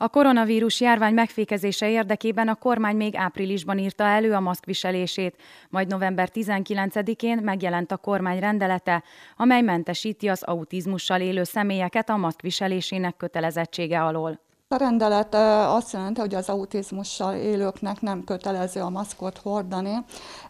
A koronavírus járvány megfékezése érdekében a kormány még áprilisban írta elő a maszkviselését, majd november 19-én megjelent a kormány rendelete, amely mentesíti az autizmussal élő személyeket a maszkviselésének kötelezettsége alól. A rendelet azt jelenti, hogy az autizmussal élőknek nem kötelező a maszkot hordani.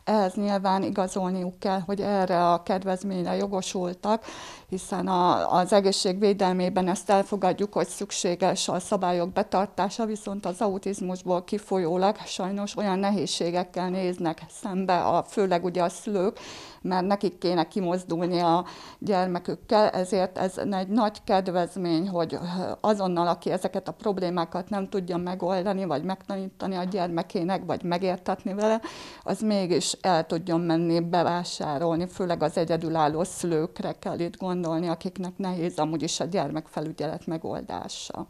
Ehhez nyilván igazolniuk kell, hogy erre a kedvezményre jogosultak, hiszen a, az védelmében ezt elfogadjuk, hogy szükséges a szabályok betartása, viszont az autizmusból kifolyólag sajnos olyan nehézségekkel néznek szembe, a, főleg ugye a szülők, mert nekik kéne kimozdulni a gyermekükkel, ezért ez egy nagy kedvezmény, hogy azonnal, aki ezeket a problémákat nem tudja megoldani, vagy megtanítani a gyermekének, vagy megértetni vele, az mégis el tudjon menni bevásárolni, főleg az egyedülálló szülőkre kell itt gondolni gondolni, akiknek nehéz amúgy is a gyermekfelügyelet megoldása.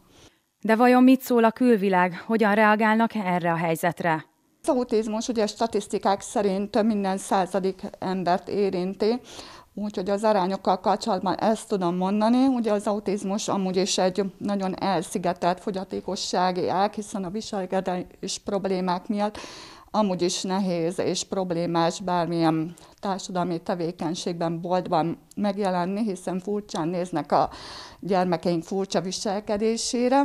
De vajon mit szól a külvilág? Hogyan reagálnak erre a helyzetre? Az autizmus ugye statisztikák szerint minden századik embert érinti, úgyhogy az arányokkal kapcsolatban ezt tudom mondani. Ugye az autizmus amúgy is egy nagyon elszigetelt fogyatékossági ág, hiszen a viselkedés problémák miatt amúgy is nehéz és problémás bármilyen társadalmi tevékenységben, boltban megjelenni, hiszen furcsán néznek a gyermekeink furcsa viselkedésére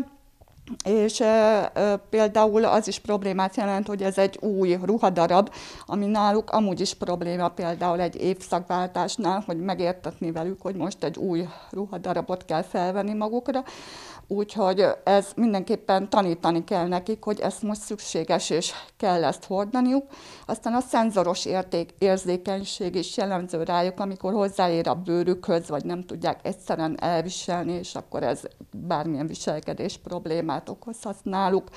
és e, e, például az is problémát jelent, hogy ez egy új ruhadarab, ami náluk amúgy is probléma például egy évszakváltásnál, hogy megértetni velük, hogy most egy új ruhadarabot kell felvenni magukra, úgyhogy ez mindenképpen tanítani kell nekik, hogy ezt most szükséges és kell ezt hordaniuk. Aztán a szenzoros érték, érzékenység is jellemző rájuk, amikor hozzáér a bőrükhöz, vagy nem tudják egyszerűen elviselni, és akkor ez bármilyen viselkedés problémát problémát okozhat náluk.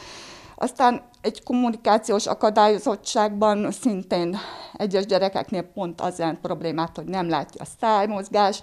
Aztán egy kommunikációs akadályozottságban szintén egyes gyerekeknél pont az jelent problémát, hogy nem látja a szájmozgás,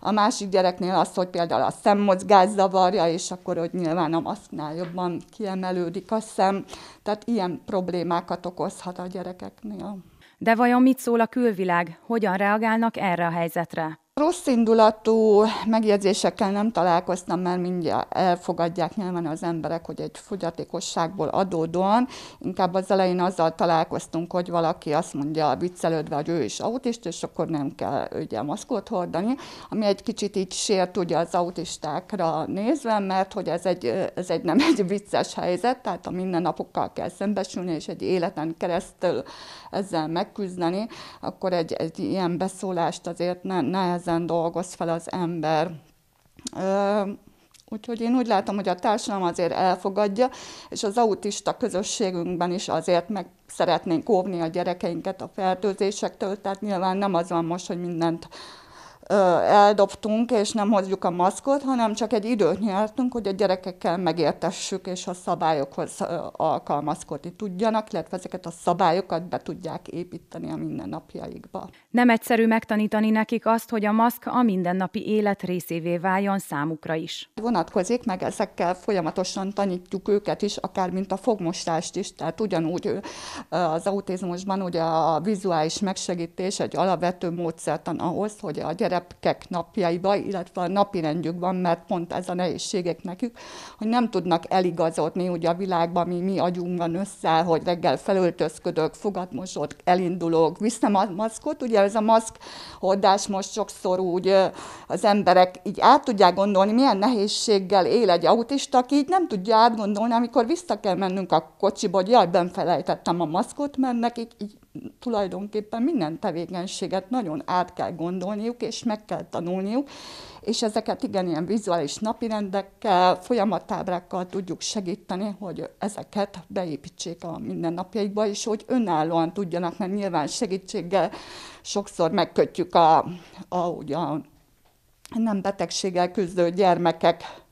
a másik gyereknél az, hogy például a szemmozgás zavarja, és akkor hogy nyilván a maszknál jobban kiemelődik a szem. Tehát ilyen problémákat okozhat a gyerekeknél. De vajon mit szól a külvilág? Hogyan reagálnak erre a helyzetre? Rossz indulatú megjegyzésekkel nem találkoztam, mert mindjárt elfogadják nyilván az emberek, hogy egy fogyatékosságból adódóan. Inkább az elején azzal találkoztunk, hogy valaki azt mondja viccelődve, hogy ő is autista, és akkor nem kell ugye maszkot hordani, ami egy kicsit így sért ugye az autistákra nézve, mert hogy ez egy, ez egy nem egy vicces helyzet, tehát a mindennapokkal kell szembesülni, és egy életen keresztül ezzel megküzdeni, akkor egy, egy ilyen beszólást azért ne, nehez nehezen dolgoz fel az ember. Úgyhogy én úgy látom, hogy a társadalom azért elfogadja, és az autista közösségünkben is azért meg szeretnénk óvni a gyerekeinket a fertőzésektől, tehát nyilván nem az van most, hogy mindent eldobtunk, és nem hozzuk a maszkot, hanem csak egy időt nyertünk, hogy a gyerekekkel megértessük, és a szabályokhoz alkalmazkodni tudjanak, illetve ezeket a szabályokat be tudják építeni a mindennapjaikba. Nem egyszerű megtanítani nekik azt, hogy a maszk a mindennapi élet részévé váljon számukra is. Vonatkozik, meg ezekkel folyamatosan tanítjuk őket is, akár mint a fogmostást is, tehát ugyanúgy az autizmusban ugye a vizuális megsegítés egy alapvető módszertan ahhoz, hogy a gyerek repkek napjaiba, illetve a napi rendjükben, mert pont ez a nehézségek nekük, hogy nem tudnak eligazodni ugye a világban, mi, mi van össze, hogy reggel felöltözködök, fogatmosod, elindulok, viszem a maszkot, ugye ez a maszk hordás most sokszor úgy az emberek így át tudják gondolni, milyen nehézséggel él egy autista, aki így nem tudja átgondolni, amikor vissza kell mennünk a kocsiba, hogy jaj, felejtettem a maszkot, mert nekik így tulajdonképpen minden tevékenységet nagyon át kell gondolniuk, és meg kell tanulniuk, és ezeket igen, ilyen vizuális napirendekkel, folyamatábrákkal tudjuk segíteni, hogy ezeket beépítsék a mindennapjaikba, és hogy önállóan tudjanak, mert nyilván segítséggel sokszor megkötjük a, a, ugye, a nem betegséggel küzdő gyermekek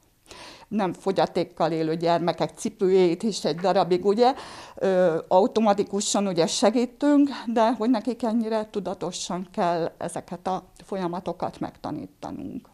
nem fogyatékkal élő gyermekek cipőjét is egy darabig, ugye, automatikusan ugye segítünk, de hogy nekik ennyire tudatosan kell ezeket a folyamatokat megtanítanunk.